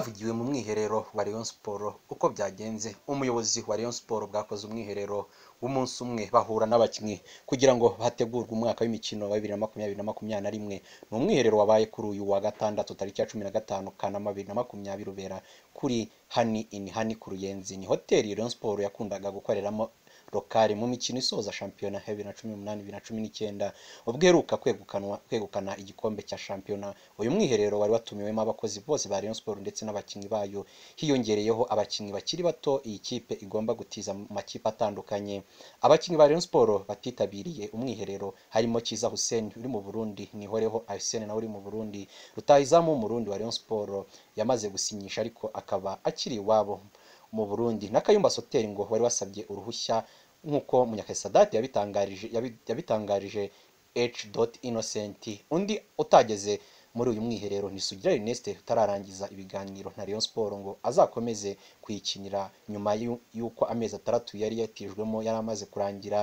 havugiwe mu mwiherero wa Rayon Sport uko byagenze umuyobozi wa Rayon Sport bwakoze umwiherero w'umunsi umwe bahura n'abakinnyi kugira ngo hategurwe umwaka w'imikino wa bibiri na makumyabiri na makumyabiri na rimwe ni umwiherero wabaye kuri uyu wa gatandatu tariki ya cumi na gatanu kanama bibiri na makumyabiri ubera kuri hani ini hani ku ruyenzi ni hoteli Rayon Sport yakundaga gukoreramo Rocari mu mikino isoza shampiyona ya bibiri na cumi n'umunani bibiri na cumi n'icyenda ubweruka iheruka kwegukana igikombe cya shampiyona uyu mwiherero wari watumiwemo abakozi bose ba Rayon Sports ndetse n'abakinnyi bayo hiyongereyeho abakinnyi bakiri bato iyi kipe igomba gutiza mu makipe atandukanye abakinnyi ba Rayon Sports batitabiriye umwiherero harimo Kiza Hussein uri mu Burundi nihoreho Arsene nawe uri mu Burundi rutahizamo w'umurundi wa Rayon Sports yamaze gusinyisha ariko akaba akiri iwabo mu Burundi na Kayumba Soteri ngo wari wasabye uruhushya nk'uko munyakasadati yabitangarije yabitangarije h undi utageze muri uyu mwiherero ntisugira Ernest utararangiza ibiganiro na Rayon Sport ngo azakomeze kuyikinira nyuma y'uko amezi atandatu yari yatijwemo yari amaze kurangira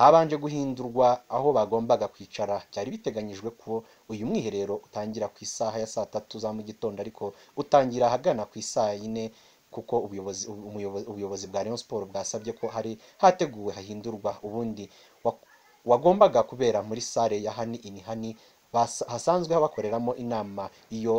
habanje guhindurwa aho bagombaga kwicara byari biteganyijwe ko uyu mwiherero utangira ku isaha ya saa tatu za mu gitondo ariko utangira ahagana ku isaa yine kuko ubuyobozi bwa Rayon Sports bwasabye ko hari hateguwe hahindurwa ubundi wagombaga kubera muri sale ya hani ini hani hasanzwe bakoreramo inama iyo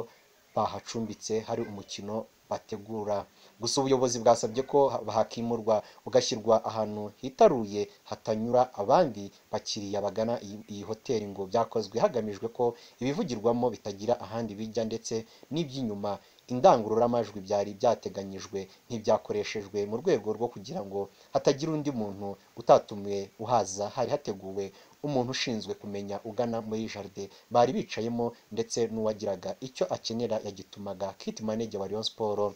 bahacumbitse hari umukino bategura gusa ubuyobozi bwasabye ko hakimurwa bugashyirwa ahantu hitaruye hatanyura abandi bakiriya bagana iyi hoteli ngo byakozwe hagamijwe ko ibivugirwamo bitagira ahandi bijya ndetse n'iby'inyuma indangururamajwi byari byateganyijwe ntibyakoreshejwe mu rwego rwo kugira ngo hatagira undi muntu utatumiwe uhaza hari hateguwe umuntu ushinzwe kumenya ugana muri jaride bari bicayemo ndetse n'uwagiraga icyo akenera yagitumaga kiti maneja wa Rayon Sports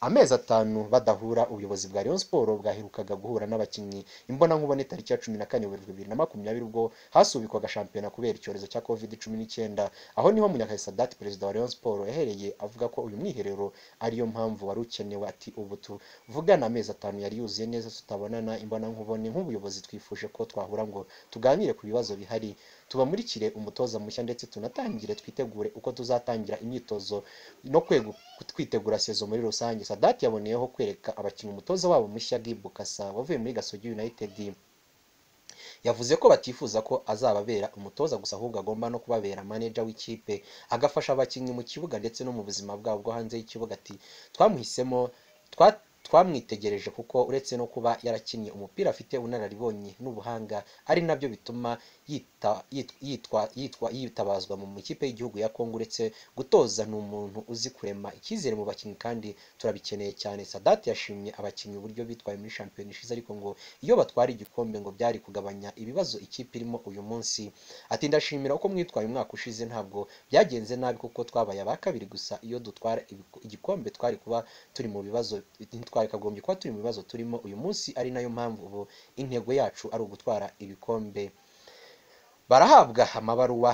amezi atanu badahura ubuyobozi bwa Rayon Sports bwaherukaga guhura n'abakinnyi imbonankubone itariki ya cumi na kane Werurwe bibiri na makumyabiri ubwo hasubikwaga shampiyona kubera icyorezo cya covid cumi n'icyenda aho niho Munyakazi perezida wa Rayon Sports yahereye avuga ko uyu mwiherero ariyo mpamvu wari ukenewe ati ubu tuvugana amezi atanu yari yuzuye neza tutabonana imbonankubone nk'ubuyobozi twifuje ko twahura ngo tuganire ku bibazo bihari tubamurikire umutoza mushya ndetse tunatangire twitegure uko tuzatangira imyitozo no kwitegura sezo muri rusange Misadat yaboneyeho kwereka abakinnyi umutoza wabo mushya Guy wavuye muri Gasogi United yavuze ko batifuza ko azababera umutoza gusa ahubwo agomba no kubabera manager w'ikipe agafasha abakinnyi mu kibuga ndetse no mu buzima bwabo bwo hanze y'ikibuga ati twamuhisemo twa twamwitegereje kuko uretse no kuba yarakinnye umupira afite ubunararibonye n'ubuhanga ari nabyo bituma yitwa yitwa yitwa yitabazwa mu mukipe y'igihugu ya Congo uretse gutoza ni umuntu uzi kurema icyizere mu bakinnyi kandi turabikeneye cyane Sadat yashimye abakinnyi uburyo bitwaye muri shampiyona ishize ariko ngo iyo batwara igikombe ngo byari kugabanya ibibazo ikipe irimo uyu munsi ati ndashimira uko mwitwaye umwaka ushize ntabwo byagenze nabi kuko twabaye aba kabiri gusa iyo dutwara igikombe twari kuba turi mu bibazo kagombye kuba turi mu bibazo turimo uyu munsi ari nayo mpamvu ubu intego yacu ari ugutwara ibikombe barahabwa amabaruwa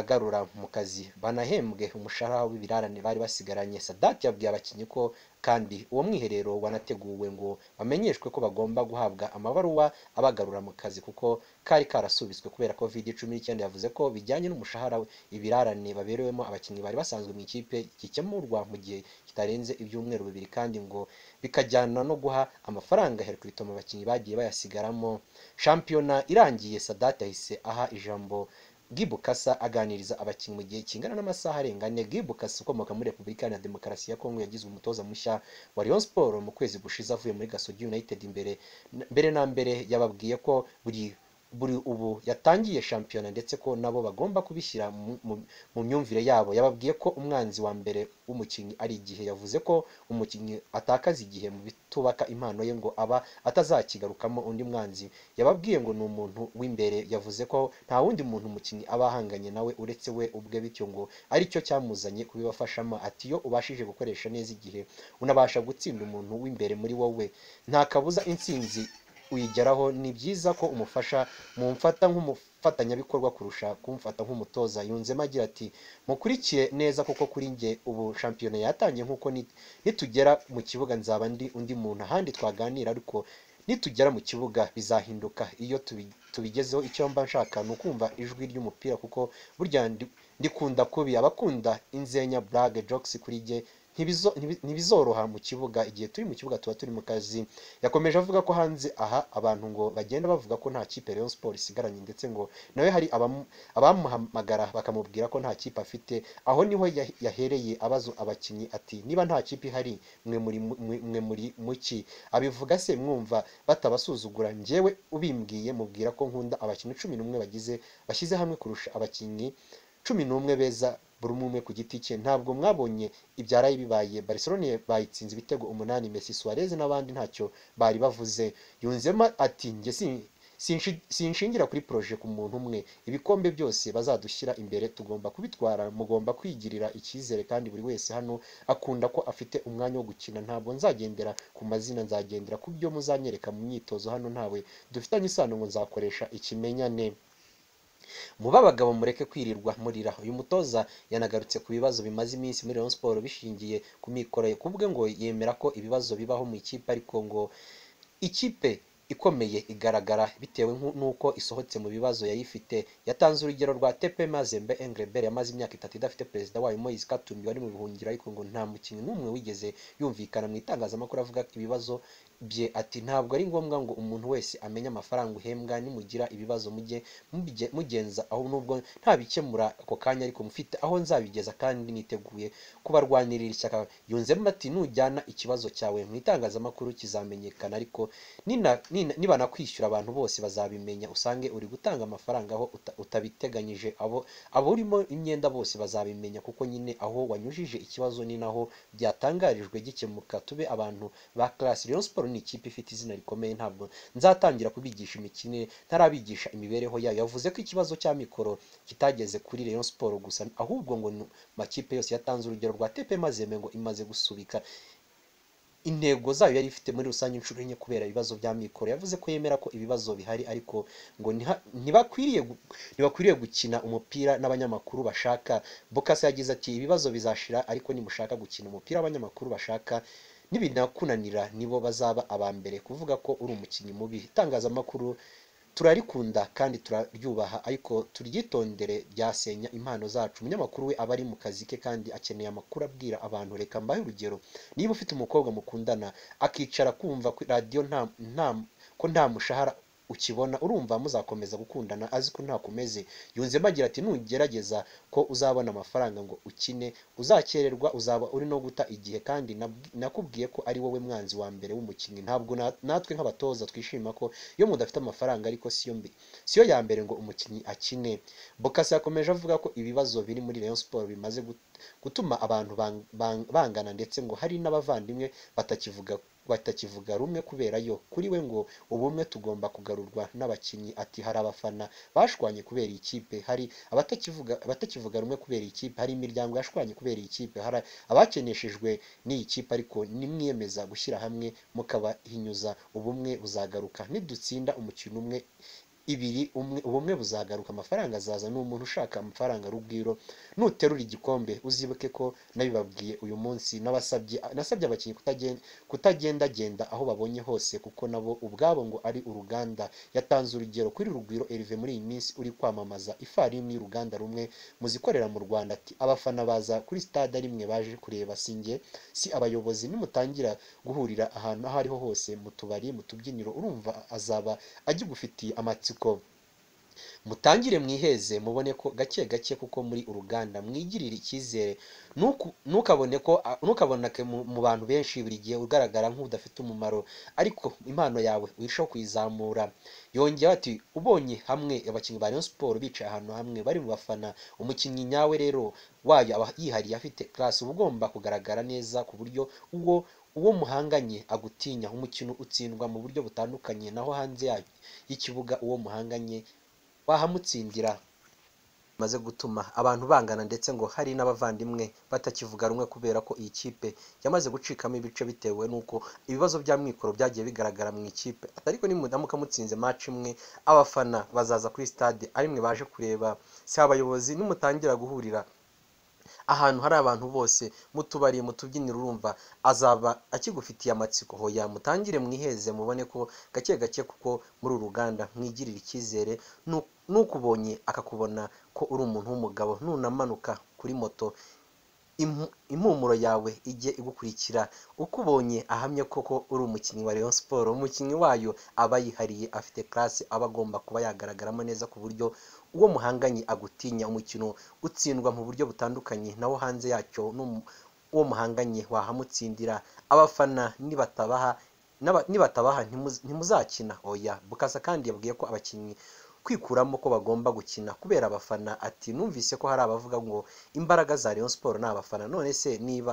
agarura mu kazi banahembwe umushahara w'ibirarane bari basigaranye sadati yabwiye abakinnyi ko kandi uwo mwiherero wanateguwe ngo bamenyeshwe ko bagomba guhabwa amabaruwa abagarura mu kazi kuko kari karasubitswe kubera covid cumi n'icyenda yavuze ko bijyanye n'umushahara ibirarane baberewemo abakinnyi bari basanzwe mu ikipe gikemurwa mu gihe kitarenze ibyumweru bibiri kandi ngo bikajyana no guha amafaranga hercurito abakinnyi bagiye bayasigaramo shampiyona irangiye sadate yahise aha ijambo Gibukasa aganiriza abakinnyi mu gihe kingana n'amasaha arenga ane Guy ukomoka muri Repubulika ya Demokarasi ya Kongo yagizwe umutoza mushya wa Rayon Sports mu kwezi gushize avuye muri Gasogi United imbere mbere na mbere yababwiye ko buri buri ubu yatangiye shampiyona ndetse ko nabo bagomba kubishyira mu myumvire yabo yababwiye ko umwanzi wa mbere w'umukinnyi ari igihe yavuze ko umukinnyi atakaza igihe mu bitubaka impano ye ngo aba atazakigarukamo undi mwanzi yababwiye ngo ni umuntu w'imbere yavuze ko nta wundi muntu umukinnyi aba ahanganye nawe uretse we ubwe bityo ngo aricyo cyamuzanye kubibafashamo ati iyo ubashije gukoresha neza igihe unabasha gutsinda umuntu w'imbere muri wowe nta kabuza intsinzi uyigeraho ni byiza ko umufasha mumfata nk'umufatanyabikorwa kurusha kumfata nk'umutoza yunzemo agira ati mukurikiye neza kuko kuri njye ubu shampiyona yatangiye nk'uko nitugera mu kibuga nzaba ndi undi muntu ahandi twaganira ariko nitugera mu kibuga bizahinduka iyo tubigezeho icyo mba nshaka ni ukumva ijwi ry'umupira kuko burya ndikunda kubi abakunda inzenya blague jokes kuri njye ntibizoroha mu kibuga igihe turi mu kibuga tuba turi mu kazi yakomeje avuga ko hanze aha abantu ngo bagenda bavuga ko nta kipe Rayon Sports isigaranye ndetse ngo nawe hari abamuhamagara bakamubwira ko nta kipe afite aho niho yahereye abazo abakinnyi ati niba nta kipe ihari mwe muri mwe muri muki abivuga se mwumva batabasuzugura njyewe ubimbwiye mubwira ko nkunda abakinnyi cumi n'umwe bagize bashyize hamwe kurusha abakinnyi cumi n'umwe beza buri umwe ku giti cye ntabwo mwabonye ibyaraye bibaye Barcelona bayitsinze ibitego umunani Messi Suarez n'abandi ntacyo bari bavuze yunzemo ati njye sinshingira kuri proje ku muntu umwe ibikombe byose bazadushyira imbere tugomba kubitwara mugomba kwigirira icyizere kandi buri wese hano akunda ko afite umwanya wo gukina ntabwo nzagendera ku mazina nzagendera ku byo muzanyereka mu myitozo hano ntawe dufitanye isano ngo nzakoresha ikimenyane muba abagabo mureke kwirirwa murira uyu mutoza yanagarutse ku bibazo bimaze iminsi muri Rayon Sports bishingiye ku mikoro ye kubwe ngo yemera ko ibibazo bibaho mu ikipe ariko ngo ikipe ikomeye igaragara bitewe n'uko isohotse mu bibazo yayifite yatanze urugero rwa Tepe Mazembe Englebert yamaze imyaka itatu idafite perezida wayo Moise Katumbi wari mu bihungiro ariko ngo nta mukinnyi n'umwe wigeze yumvikana mu itangazamakuru avuga ibibazo bye ati ntabwo ari ngombwa ngo umuntu wese amenye amafaranga uhembwa nimugira ibibazo mujye mugenza aho nubwo ntabikemura ako kanya ariko mufite aho nzabigeza kandi niteguye kubarwanirira ishyaka yunzemo ati nujyana ikibazo cyawe mu itangazamakuru kizamenyekana ariko nibanakwishyura abantu bose bazabimenya usange uri gutanga amafaranga aho utabiteganyije abo aburimo imyenda bose bazabimenya kuko nyine aho wanyujije ikibazo ni naho byatangarijwe gikemuka tube abantu ba classe Rayon Sports ni ikipe ifite izina rikomeye ntabwo nzatangira kubigisha imikinire ntarabigisha imibereho yayo yavuze ko ikibazo cya mikoro kitageze kuri Rayon Sport gusa ahubwo ngo makipe yose yatanze urugero rwa Tepe maze ngo imaze gusubika intego zayo yari ifite muri rusange inshuro enye kubera ibibazo bya mikoro yavuze ko yemera ko ibibazo bihari ariko ngo ntibakwiriye ntibakwiriye gukina umupira n'abanyamakuru bashaka bokasa yagize ati ibibazo bizashira ariko nimushaka gukina umupira abanyamakuru bashaka nibinakunanira nibo bazaba aba mbere kuvuga ko uri umukinnyi mubi itangazamakuru turarikunda kandi turaryubaha ariko turyitondere ryasenya impano zacu umunyamakuru we aba ari mu kazi ke kandi akeneye amakuru abwira abantu reka mbahe urugero niba ufite umukobwa mukundana akicara kumva radiyo nta ko nta mushahara ukibona urumva muzakomeza gukundana azi ko ntakomeze yunzemo agira ati nugerageza ko uzabona amafaranga ngo ukine uzakererwa uzaba uri no guta igihe kandi nakubwiye ko ari wowe mwanzi wa mbere w'umukinnyi ntabwo natwe nk'abatoza twishima ko iyo mudafite amafaranga ariko siyo mbi siyo ya mbere ngo umukinnyi akine Bokasa yakomeje avuga ko ibibazo biri muri Rayon Sport bimaze gutuma abantu bangana ndetse ngo hari n'abavandimwe batakivuga ko batakivuga rumwe kubera yo kuri we ngo ubumwe tugomba kugarurwa n'abakinnyi ati hari abafana bashwanye kubera iyi kipe hari abatakivuga abatakivuga rumwe kubera ikipe hari imiryango yashwanye kubera ikipe hari abakeneshejwe n'iyi kipe ariko nimwiyemeza gushyira hamwe mukabahinyuza ubumwe buzagaruka nidutsinda umukino umwe ibiri ubumwe buzagaruka amafaranga azaza ni umuntu ushaka amafaranga rubwiro nuterura igikombe uzibuke ko nabibabwiye uyu munsi n'abasabye nasabye abakinnyi kutagendagenda aho babonye hose kuko nabo ubwabo ngo ari uruganda yatanze urugero kuri rugwiro elive muri iyi minsi uri kwamamaza ifarini y'uruganda rumwe muzikorera mu Rwanda ati abafana baza kuri stade rimwe baje kureba sinjye si abayobozi nimutangira guhurira ahantu aho ariho hose mu tubari mu tubyiniro urumva azaba agigufitiye amatsiko siko mutangire mwiheze mubone ko gake gake kuko muri uruganda mwigirire icyizere ntukabone ko ntukaboneke mu bantu benshi buri gihe ugaragara nk'udafite umumaro ariko impano yawe urushaho kuyizamura yongeyeho ati ubonye hamwe abakinnyi ba Rayon Sport bicaye ahantu hamwe bari mu bafana umukinnyi nyawe rero wayo aba yihariye afite class uba ugomba kugaragara neza ku buryo uwo uwo muhanganye agutinya umukino utsindwa mu buryo butandukanye naho hanze yayo y'ikibuga uwo muhanganye wahamutsindira maze gutuma abantu bangana ndetse ngo hari n'abavandimwe batakivuga rumwe kubera ko iyi kipe yamaze gucikamo ibice bitewe n'uko ibibazo by'amikoro byagiye bigaragara mu ikipe ariko nimudamuka mutsinze match imwe abafana bazaza kuri stade ari mwe baje kureba si abayobozi nimutangira guhurira ahantu hari abantu bose mu tubari mu tubyiniro urumva azaba akigufitiye amatsiko hoya mutangire mwiheze mubone ko gake gake kuko muri uru ruganda mwigirira icyizere n'ukubonye akakubona ko uri umuntu w'umugabo nunamanuka kuri moto impumuro yawe ijye igukurikira ukubonye ahamya koko uri umukinnyi wa Rayon Sports umukinnyi wayo aba yihariye afite classe aba agomba kuba yagaragaramo neza ku buryo uwo muhanganye agutinya umukino utsindwa mu buryo butandukanye nawo hanze yacyo uwo muhanganye wahamutsindira abafana nibatabaha nibatabaha ntimuzakina oya Bukasa kandi yabwiye ko abakinnyi kwikuramo ko bagomba gukina kubera abafana ati numvise ko hari abavuga ngo imbaraga za Rayon Sport ni abafana none se niba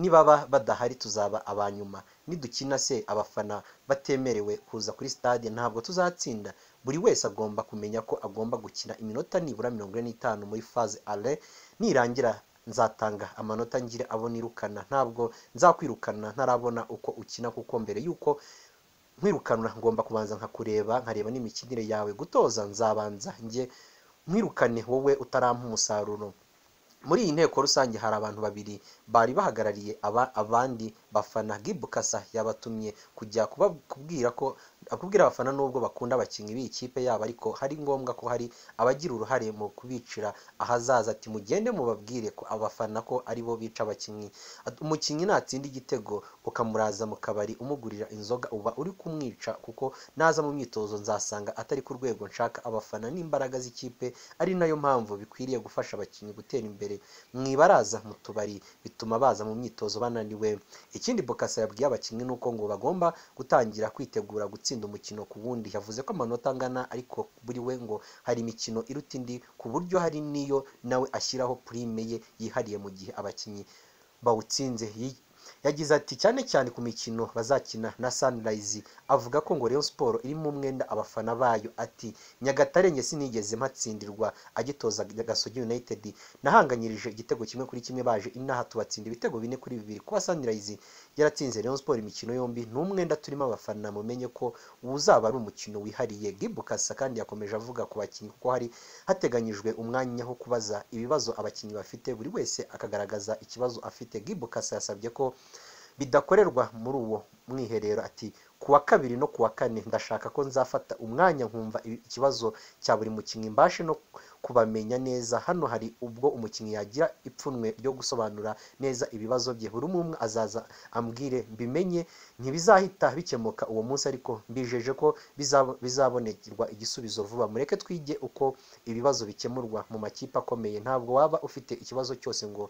nibaba badahari tuzaba abanyuma nidukina se abafana batemerewe kuza kuri stade ntabwo tuzatsinda buri wese agomba kumenya ko agomba gukina iminota nibura mirongo ine n'itanu muri phase ale nirangira nzatanga amanota ngire abo nirukana ntabwo nzakwirukana ntarabona uko ukina kuko mbere y'uko nkwirukanura ngomba kubanza nkakureba nkareba n'imikinire yawe gutoza nzabanza njye mwirukane wowe utarampa umusaruro muri iyi nteko rusange hari abantu babiri bari bahagarariye abandi bafana gibukasa yabatumye kujya kubabwira ko akubwira abafana nubwo bakunda abakinnyi b'ikipe yabo ariko hari ngombwa ko hari abagira uruhare mu kubicira ahazaza ati mugende mubabwire ko abafana ko ari bo bica abakinnyi umukinnyi natsinda igitego ukamuraza mu kabari umugurira inzoga uba uri kumwica kuko naza mu myitozo nzasanga atari ku rwego nshaka abafana n'imbaraga z'ikipe ari nayo mpamvu bikwiriye gufasha abakinnyi gutera imbere mu ibaraza mu tubari bituma baza mu myitozo bananiwe ikindi bokasa yabwiye abakinnyi ni uko ngo bagomba gutangira kwitegura gutsinda gutsinda umukino ku wundi yavuze ko amanota angana ariko buri we ngo hari imikino iruta indi ku buryo hari n'iyo nawe ashyiraho purime ye yihariye mu gihe abakinnyi bawutsinze yagize ati cyane cyane ku mikino bazakina na Sunrise avuga ko ngo Rayon Sport irimo umwenda abafana bayo ati Nyagatare njye sinigeze mpatsindirwa agitoza Gasogi United nahanganyirije igitego kimwe kuri kimwe baje inaha tubatsinda ibitego bine kuri bibiri kuba Sunrise yaratsinze Rayon Sport imikino yombi ni umwenda turimo abafana mumenye ko uzaba ari umukino wihariye Gibukasa kandi yakomeje avuga ku bakinnyi kuko hari hateganyijwe umwanya wo kubaza ibibazo abakinnyi bafite buri wese akagaragaza ikibazo afite Gibukasa yasabye ko bidakorerwa muri uwo mwiherero ati ku kabiri no kuwa kane ndashaka ko nzafata umwanya nkumva ikibazo cya buri mukinnyi mbashe no kubamenya neza hano hari ubwo umukinnyi yagira ipfunwe ryo gusobanura neza ibibazo bye buri umwe azaza ambwire mbimenye ntibizahita bikemuka uwo munsi ariko mbijeje ko bizabonekerwa igisubizo vuba mureke twige uko ibibazo bikemurwa mu makipe akomeye ntabwo waba ufite ikibazo cyose ngo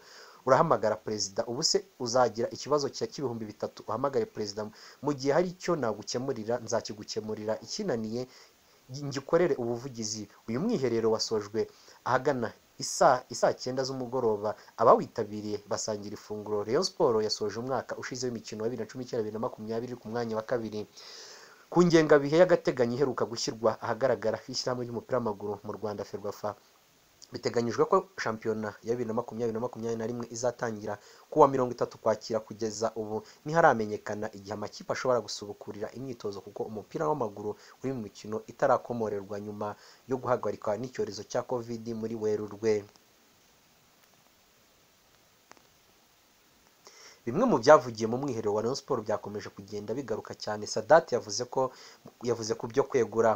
urahamagara perezida ubu se uzagira ikibazo cy'ibihumbi bitatu uhamagare perezida mu gihe hari icyo nagukemurira nzakigukemurira ikinaniye ngikorere ubuvugizi uyu mwiherero wasojwe ahagana isa isa cyenda z'umugoroba abawitabiriye basangira ifunguro Rayon Sports yasoje umwaka ushize w'imikino wa bibiri na cumi n'icyenda bibiri na makumyabiri ku mwanya wa kabiri ku ngengabihe y'agateganyo iheruka gushyirwa ahagaragara h'ishyirahamwe ry'umupira w'amaguru mu Rwanda Ferwafa Biteganyijwe ko shampiyona ya bibiri na makumyabiri na makumyabiri na rimwe izatangira kuwa mirongo itatu kwakira kugeza ubu ntiharamenyekana igihe amakipe ashobora gusubukurira imyitozo kuko umupira w'amaguru uri mu mikino itarakomorerwa nyuma yo guhagarikwa n'icyorezo cya Covid muri Werurwe Bimwe mu byavugiye mu mwiherero wa Rayon Sports byakomeje kugenda bigaruka cyane Sadat yavuze ko yavuze ku byo kwegura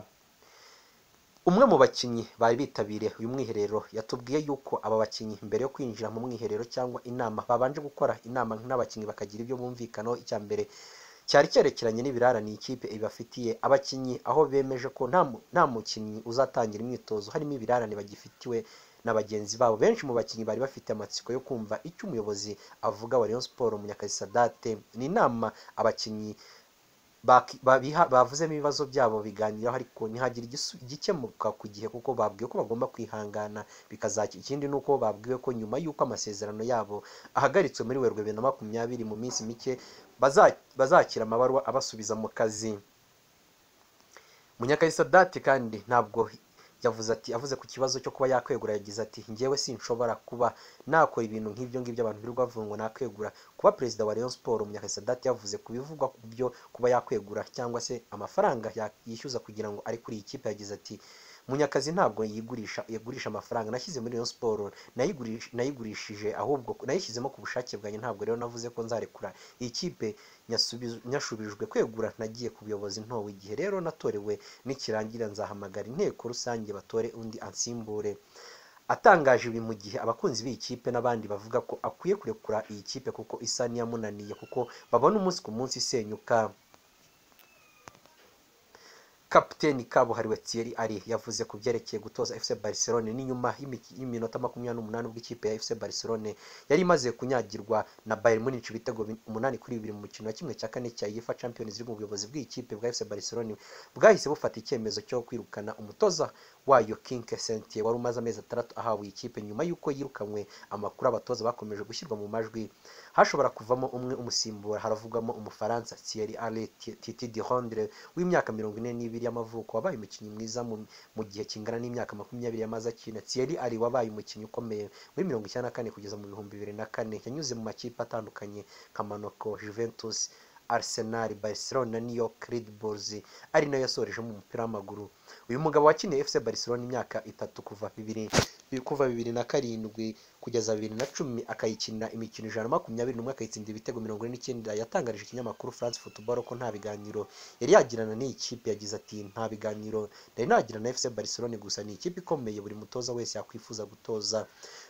umwe mu bakinnyi bari bitabiriye uyu mwiherero yatubwiye yuko aba bakinnyi mbere yo kwinjira mu mwiherero cyangwa inama babanje gukora inama n'abakinnyi bakagira ibyo bumvikanaho icya mbere cyari cyerekeranye n'ibirarane ikipe ibafitiye abakinnyi aho bemeje ko nta mukinnyi uzatangira imyitozo harimo ibirarane bagifitiwe na bagenzi babo benshi mu bakinnyi bari bafite amatsiko yo kumva icyo umuyobozi avuga wa Rayon Sports Munyakazi Sadate ni inama abakinnyi bavuzemo ibibazo byabo biganiraho ariko ntihagire igikemuka ku gihe kuko babwiwe ko bagomba kwihangana bikazakira ikindi ni uko babwiwe ko nyuma y'uko amasezerano yabo ahagaritswe muri werurwe bibiri na makumyabiri mu minsi mike bazakira amabaruwa abasubiza mu kazi munyakayisadati kandi ntabwo yavuze ati avuze ku kibazo cyo kuba yakwegura yagize ati njyewe sinshobora kuba nakora ibintu nk'ibyo ngibyo abantu birirwa bavuga ngo nakwegura kuba perezida wa Rayon Sport Munyakasadati yavuze ku bivugwa ku byo kuba yakwegura cyangwa se amafaranga yishyuza kugira ngo ari kuri iyi kipe yagize ati munyakazi ntabwo yigurisha yagurisha amafaranga nashyize muri Rayon Sports nayigurishije ahubwo nayishyizemo ku bushake bwanjye ntabwo rero navuze ko nzarekura iyi kipe nyashubijwe kwegura nagiye ku buyobozi ntowe igihe rero natorewe nikirangira nzahamagara inteko rusange batore undi ansimbure atangaje ibi mu gihe abakunzi b'iyi kipe n'abandi bavuga ko akwiye kurekura iyi kipe kuko isa n'iyamunaniye kuko babona umunsi ku munsi isenyuka kapiteni kabuhariwe Thierry Ari yavuze ku byerekeye gutoza FC Barcelone n'inyuma y'iminota makumyabiri n'umunani ubwo ikipe ya FC Barcelone yari imaze kunyagirwa na Bayern Munich ibitego umunani kuri bibiri mu mukino wa kimwe cya kane cya UEFA Champions League ubuyobozi bw'ikipe bwa FC Barcelone bwahise bufata icyemezo cyo kwirukana umutoza wayo King Sentier wari umaze amezi atandatu ahawe ikipe nyuma y'uko yirukanywe amakuru abatoza bakomeje gushyirwa mu majwi hashobora kuvamo umwe umusimbura haravugwamo umufaransa Thierry Henry Titi Dihondre w'imyaka mirongo ine n'ibiri y'amavuko wabaye umukinnyi mwiza mu gihe kingana n'imyaka makumyabiri yamaze akina Thierry Henry wabaye umukinnyi ukomeye muri mirongo icyenda na kane kugeza mu bihumbi bibiri na kane yanyuze mu makipe atandukanye nka Monaco Juventus Arsenal Barcelona n'iyo Red Bulls ari nayo yasorejemo umupira w'amaguru uyu mugabo wakiniye FC Barcelona imyaka itatu kuva bibiri kuva bibiri na karindwi kugeza bibiri na cumi akayikinira imikino ijana na makumyabiri n'umwe akayitsinda ibitego mirongo ine n'icyenda yatangarije ikinyamakuru France Football ko nta biganiro yari yagirana n'iyi kipe yagize ati nta biganiro nari nagirana na FC Barcelona gusa ni ikipe ikomeye buri mutoza wese yakwifuza gutoza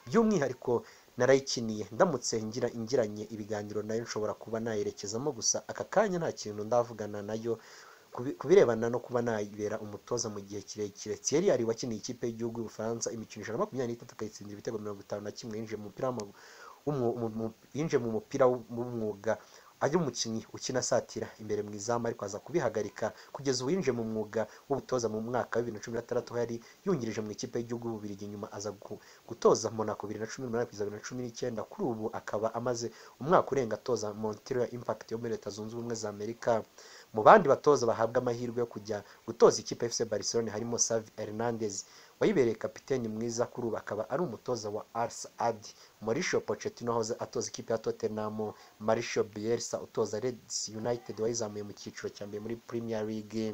by'umwihariko narayikiniye ndamutse ngira ingiranye ibiganiro nayo nshobora kuba nayerekezamo gusa aka kanya nta kintu ndavugana nayo ku birebana no kuba nayibera umutoza mu gihe kirekire Thierry ari wakiniye ikipe y'igihugu y'Ubufaransa imikino ijana na makumyabiri n'itatu akayitsindira ibitego mirongo itanu na kimwe yinjiye mu mupira w'umwuga ajya umukinnyi ukina asatira imbere mu izamu ariko aza kubihagarika kugeza ubu yinjiye mu mwuga w'ubutoza mu mwaka wa bibiri na cumi na yari yungirije mu ikipe y'igihugu bubiri nyuma aza gutoza Monaco bibiri na cumi n'umunani kugeza bibiri na cumi n'icyenda kuri ubu akaba amaze umwaka urenga atoza Montreal Impact yo muri Leta Zunze Ubumwe za Amerika mu bandi batoza bahabwa amahirwe yo kujya gutoza ikipe FC Barcelona harimo Xavi Hernandez wayibereye kapiteni mwiza kuri ubu akaba ari umutoza wa arisi adi marisho pocetino wahoze atoza ikipe ya totenamu marisho bielsa utoza reds united wayizamuye mu cyiciro cya mbere muri premier league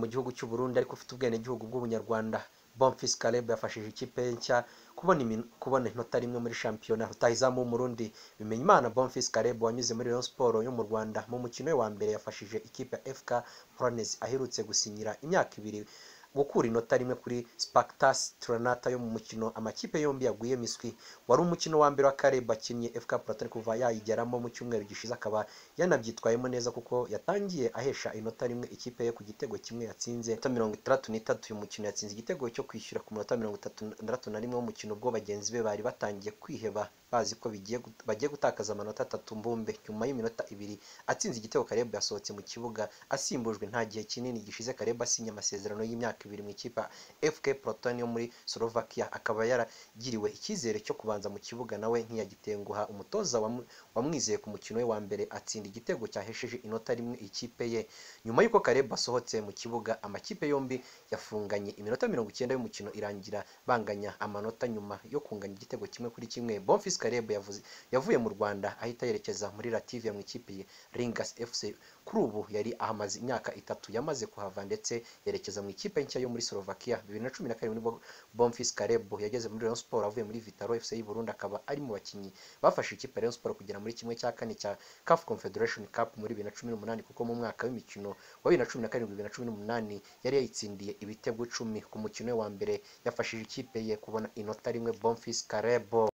mu gihugu cy'u ariko ufite ubwenegihugu bw'ubunyarwanda Bonfils Caleb yafashije ikipe ye nshya kubona inota rimwe muri shampiyona rutahizamu w'umurundi bimenya imana bonfils caleb wanyuze muri rayon sport yo mu rwanda mu mukino we wa mbere yafashije ikipe ya fk polones aherutse gusinyira imyaka ibiri gukura inota rimwe kuri Spartak Trinata yo mu mukino amakipe yombi yaguye miswi wari umukino wa mbere wa Caleb bakinnye FK Platini kuva yayigeramo mu cyumweru gishize akaba yanabyitwayemo neza kuko yatangiye ahesha inota rimwe ikipe ye ku gitego kimwe yatsinze mirongo itandatu n'itatu uyu mukino yatsinze igitego cyo kwishyura ku minota mirongo itandatu na rimwe w'umukino ubwo bagenzi be bari batangiye kwiheba bazi ko bagiye gutakaza amanota atatu mbumbe nyuma y'iminota ibiri atsinze igitego Caleb yasohotse mu kibuga asimbujwe nta gihe kinini gishize Caleb asinya amasezerano y'imyaka imyaka ibiri mu ikipe FK Proton yo muri Slovakia akaba yaragiriwe icyizere cyo kubanza mu kibuga nawe ntiyagitenguha umutoza wamwizeye ku mukino we wa mbere atsinda igitego cyahesheje inota rimwe ikipe ye nyuma y'uko Kareba asohotse mu kibuga amakipe yombi yafunganye iminota mirongo icyenda y'umukino irangira banganya amanota nyuma yo kunganya igitego kimwe kuri kimwe Bonfils Kareba yavuye mu Rwanda ahita yerekeza muri Lativia mu ikipe ye Ringas FC kuri ubu yari ahamaze imyaka itatu yamaze kuhava ndetse yerekeza mu ikipe nshya yo muri Slovakia bibiri na cumi na karindwi nibwo Bonfils Kalebo yageze muri Rayon Sports avuye muri Vitaro FC y'u Burundi akaba ari mu bakinnyi bafashe ikipe Rayon Sports kugera muri kimwe cya kane cya CAF Confederation Cup muri bibiri na cumi n'umunani kuko mu mwaka w'imikino wa bibiri na cumi na karindwi bibiri na cumi n'umunani yari yayitsindiye ibitego icumi ku mukino we wa mbere yafashije ikipe ye kubona inota rimwe Bonfis Kalebo